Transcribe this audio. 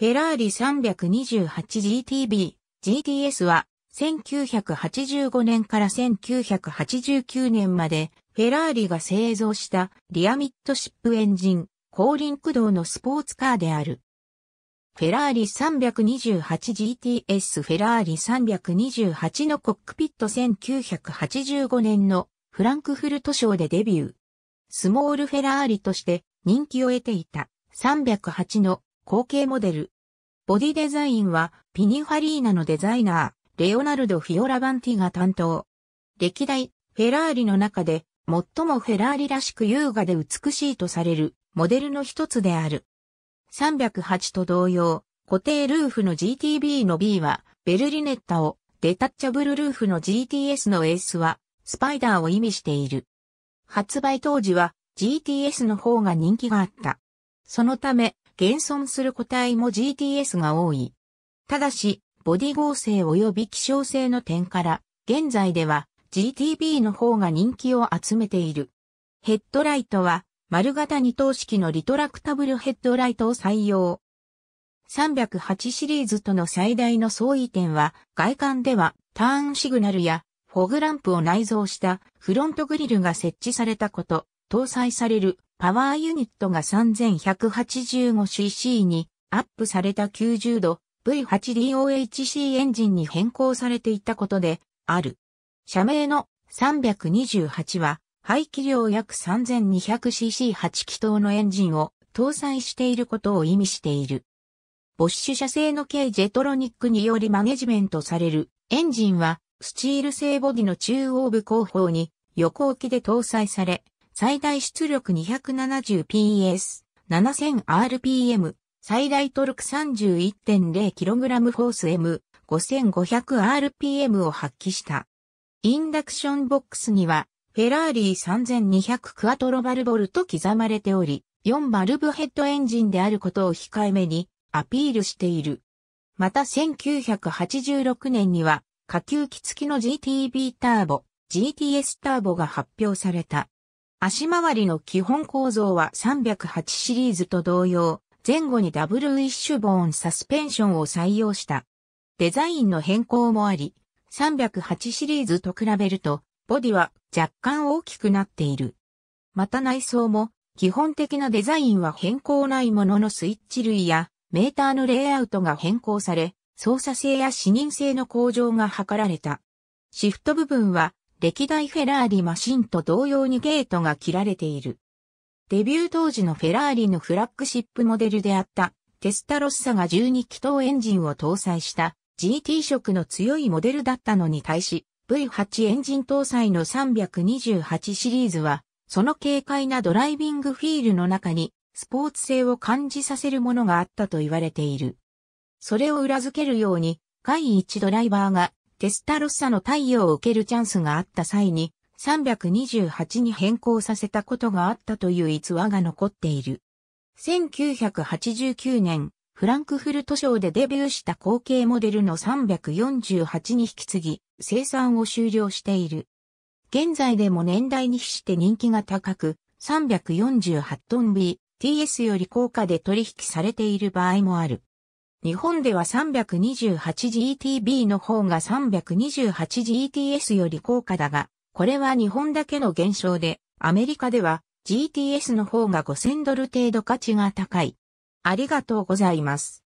フェラーリ 328GTB、GTS は、1985年から1989年まで、フェラーリが製造したリアミッドシップエンジン、後輪駆動のスポーツカーである。フェラーリ 328GTS フェラーリ328のコックピット1985年のフランクフルト賞でデビュー。スモールフェラーリとして人気を得ていた308の後継モデル。ボディデザインは、ピニファリーナのデザイナー、レオナルド・フィオラバンティが担当。歴代、フェラーリの中で、最もフェラーリらしく優雅で美しいとされる、モデルの一つである。308と同様、固定ルーフの GTB の B は、ベルリネッタを、デタッチャブルルーフの GTS の S は、スパイダーを意味している。発売当時は、GTS の方が人気があった。そのため、現存する個体も GTS が多い。ただし、ボディ合成及び希少性の点から、現在では GTB の方が人気を集めている。ヘッドライトは、丸型二等式のリトラクタブルヘッドライトを採用。308シリーズとの最大の相違点は、外観ではターンシグナルやフォグランプを内蔵したフロントグリルが設置されたこと、搭載されるパワーユニットが 3185cc にアップされた90度 V8DOHC エンジンに変更されていたことである。社名の328は排気量約 3200cc8 気筒のエンジンを搭載していることを意味している。ボッシュ社製の軽ジェトロニックによりマネジメントされるエンジンはスチール製ボディの中央部後方に横置きで搭載され最大出力 270PS7000rpm、最大トルク 31.0kg フォース M5500rpm を発揮した。インダクションボックスには、フェラーリー3200クアトロバルボルと刻まれており、4バルブヘッドエンジンであることを控えめにアピールしている。また1986年には、下級機付きの GTB ターボ、GTS ターボが発表された。足回りの基本構造は308シリーズと同様、前後にダブルウィッシュボーンサスペンションを採用した。デザインの変更もあり、308シリーズと比べると、ボディは若干大きくなっている。また内装も、基本的なデザインは変更ないもののスイッチ類やメーターのレイアウトが変更され、操作性や視認性の向上が図られた。シフト部分は歴代フェラーリマシンと同様にゲートが切られている。デビュー当時のフェラーリのフラッグシップモデルであったテスタロッサが12気筒エンジンを搭載した GT 色の強いモデルだったのに対し V8 エンジン搭載の328シリーズはその軽快なドライビングフィールの中にスポーツ性を感じさせるものがあったと言われている。それを裏付けるように、第一ドライバーがテスタロッサの太陽を受けるチャンスがあった際に、328に変更させたことがあったという逸話が残っている。1989年、フランクフルト賞でデビューした後継モデルの348に引き継ぎ、生産を終了している。現在でも年代に比して人気が高く、348トン B、TS より高価で取引されている場合もある。日本では 328GTB の方が 328GTS より高価だが、これは日本だけの現象で、アメリカでは GTS の方が5000ドル程度価値が高い。ありがとうございます。